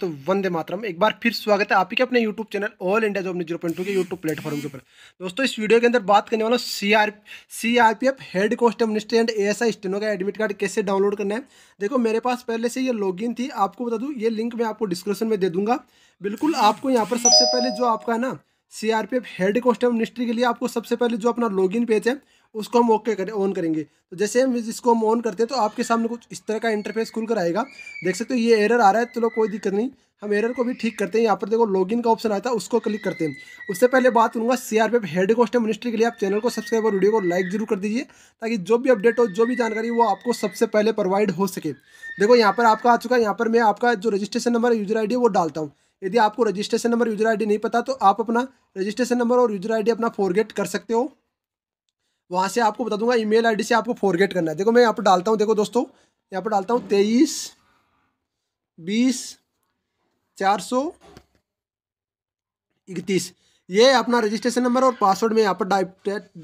तो वंदे मातरम एक बार फिर स्वागत है आपके अपने YouTube channel all India job zero point two के यूट्यूब प्लेटफॉर्म के ऊपर दोस्तों इस वीडियो के अंदर बात करने वाला C R C R P F head constable list and A S I steno का एडमिट कार्ड कैसे डाउनलोड करना है देखो मेरे पास पहले से ये लॉग थी आपको बता दूँ ये लिंक मैं आपको डिस्क्रिप्शन में दे दूँगा बिल्कुल आपको यहाँ पर सबसे पहले जो आपका है ना सी हेड कोस्ट मिनिस्ट्री के लिए आपको सबसे पहले जो अपना लॉग पेज है उसको हम ओके करें ऑन करेंगे तो जैसे हम इसको हम ऑन करते हैं तो आपके सामने कुछ इस तरह का इंटरफेस खुल कर आएगा देख सकते हो ये एरर आ रहा है चलो तो कोई दिक्कत नहीं हम एरर को भी ठीक करते हैं यहाँ पर देखो लॉगिन का ऑप्शन आता है उसको क्लिक करते हैं उससे पहले बात करूँगा C R P head cost ministry के लिए आप चैनल को सब्सक्राइब और वीडियो को लाइक जरूर कर दीजिए ताकि जो भी अपडेट हो जो भी जानकारी वो आपको सबसे पहले प्रोवाइड हो सके देखो यहाँ पर आपका आ चुका है यहाँ पर मैं आपका जो रजिस्ट्रेशन नंबर यूजर आई वो डालता हूँ यदि आपको रजिस्ट्रेशन नंबर यूजर आईडी नहीं पता तो आप अपना रजिस्ट्रेशन नंबर और यूजर आईडी अपना फॉरगेट कर सकते हो वहाँ से आपको बता दूंगा ईमेल आईडी से आपको फॉरगेट करना है देखो मैं यहाँ पर डालता हूँ देखो दोस्तों यहाँ पर डालता हूँ तेईस बीस चार सौ इकतीस ये अपना रजिस्ट्रेशन नंबर और पासवर्ड में यहाँ पर टाइप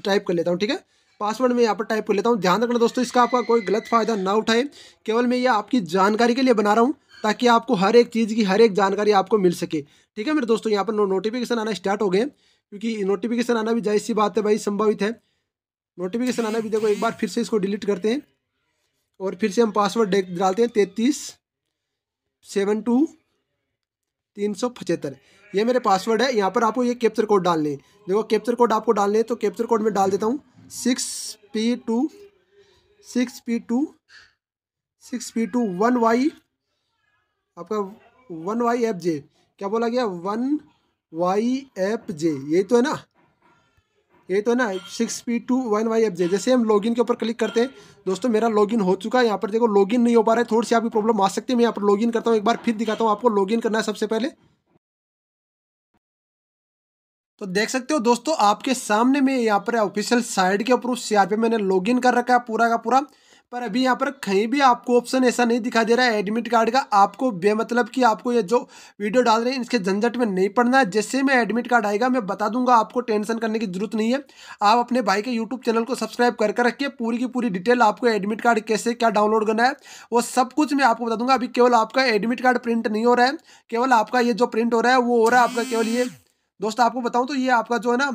टाइप कर लेता हूँ ठीक है पासवर्ड में यहाँ पर टाइप कर लेता हूँ ध्यान रखना दोस्तों इसका आपका कोई गलत फ़ायदा ना उठाए केवल मैं ये आपकी जानकारी के लिए बना रहा हूँ ताकि आपको हर एक चीज़ की हर एक जानकारी आपको मिल सके ठीक है मेरे दोस्तों यहाँ पर नोटिफिकेशन आना स्टार्ट हो गए क्योंकि नोटिफिकेशन आना भी जाहिर सी बात है भाई संभावित है नोटिफिकेशन आना भी देखो एक बार फिर से इसको डिलीट करते हैं और फिर से हम पासवर्ड डालते हैं तैतीस सेवन टू तीन सौ पचहत्तर ये मेरे पासवर्ड है यहाँ पर आपको ये कैप्चर कोड डालने देखो कैप्चर कोड आपको डालने तो कैप्चर कोड में डाल देता हूँ six P two six P two six P two one Y आपका वन वाई एफ जे क्या बोला गया वन वाई एफ जे यही तो है ना ये तो ना six P two one Y F J जैसे हम लॉगिन के ऊपर क्लिक करते हैं दोस्तों मेरा लॉगिन हो चुका है यहाँ पर देखो लॉगिन नहीं हो पा रहा है थोड़ी सी आपकी प्रॉब्लम आ सकती है मैं यहाँ पर लॉगिन करता हूँ एक बार फिर दिखाता हूँ आपको लॉगिन करना है सबसे पहले तो देख सकते हो दोस्तों आपके सामने में यहाँ पर ऑफिशियल साइट के ऊपर उस सीआरपी मैंने लॉगिन कर रखा है पूरा का पूरा पर अभी यहाँ पर कहीं भी आपको ऑप्शन ऐसा नहीं दिखा दे रहा है एडमिट कार्ड का आपको बेमतलब कि आपको ये जो वीडियो डाल रहे हैं इसके झंझट में नहीं पड़ना है जैसे मैं एडमिट कार्ड आएगा मैं बता दूंगा आपको टेंशन करने की जरूरत नहीं है आप अपने भाई के यूट्यूब चैनल को सब्सक्राइब कर कर रखिए पूरी की पूरी डिटेल आपको एडमिट कार्ड कैसे क्या डाउनलोड करना है वो सब कुछ मैं आपको बता दूंगा अभी केवल आपका एडमिट कार्ड प्रिंट नहीं हो रहा है केवल आपका ये जो प्रिंट हो रहा है वो हो रहा है आपका केवल ये दोस्त आपको बताऊँ तो ये आपका जो है ना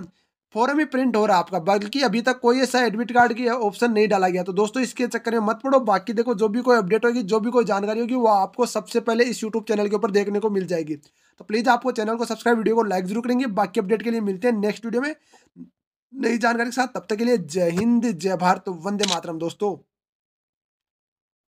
फॉरम ही प्रिंट हो रहा है आपका बल्कि अभी तक कोई ऐसा एडमिट कार्ड की ऑप्शन नहीं डाला गया तो दोस्तों इसके चक्कर में मत पड़ो बाकी देखो जो भी कोई अपडेट होगी जो भी कोई जानकारी होगी वो आपको सबसे पहले इस यूट्यूब चैनल के ऊपर देखने को मिल जाएगी तो प्लीज़ आपको चैनल को सब्सक्राइब वीडियो को लाइक जरूर करेंगे बाकी अपडेट के लिए मिलते हैं नेक्स्ट वीडियो में नई जानकारी के साथ तब तक के लिए जय हिंद जय भारत वंदे मातरम दोस्तों